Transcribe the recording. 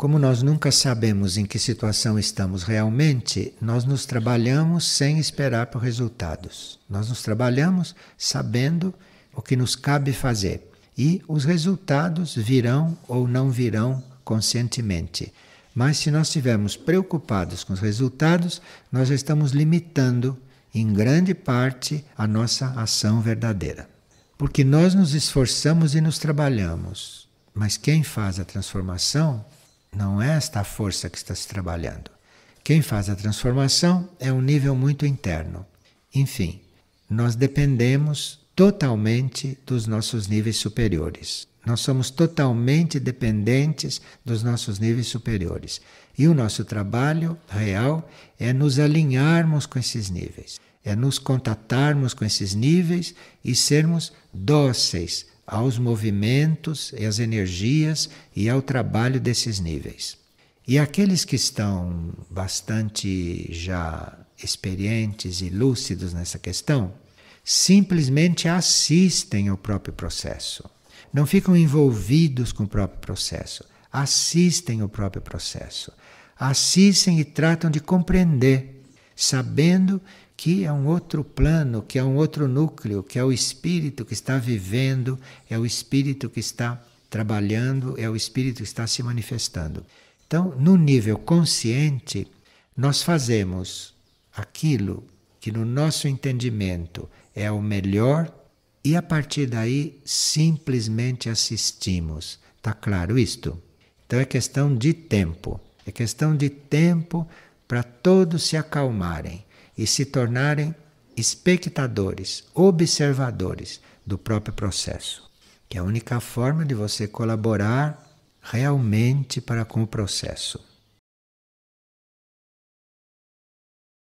Como nós nunca sabemos em que situação estamos realmente, nós nos trabalhamos sem esperar por resultados. Nós nos trabalhamos sabendo o que nos cabe fazer e os resultados virão ou não virão conscientemente. Mas se nós estivermos preocupados com os resultados, nós já estamos limitando em grande parte a nossa ação verdadeira. Porque nós nos esforçamos e nos trabalhamos, mas quem faz a transformação não é esta a força que está se trabalhando. Quem faz a transformação é um nível muito interno. Enfim, nós dependemos totalmente dos nossos níveis superiores. Nós somos totalmente dependentes dos nossos níveis superiores. E o nosso trabalho real é nos alinharmos com esses níveis, é nos contatarmos com esses níveis e sermos dóceis aos movimentos e às energias e ao trabalho desses níveis. E aqueles que estão bastante já experientes e lúcidos nessa questão, simplesmente assistem ao próprio processo. Não ficam envolvidos com o próprio processo, assistem ao próprio processo. Assistem e tratam de compreender sabendo que é um outro plano, que é um outro núcleo, que é o espírito que está vivendo, é o espírito que está trabalhando, é o espírito que está se manifestando. Então, no nível consciente, nós fazemos aquilo que no nosso entendimento é o melhor e a partir daí simplesmente assistimos. Está claro isto? Então é questão de tempo. É questão de tempo para todos se acalmarem e se tornarem espectadores, observadores do próprio processo, que é a única forma de você colaborar realmente para com o processo.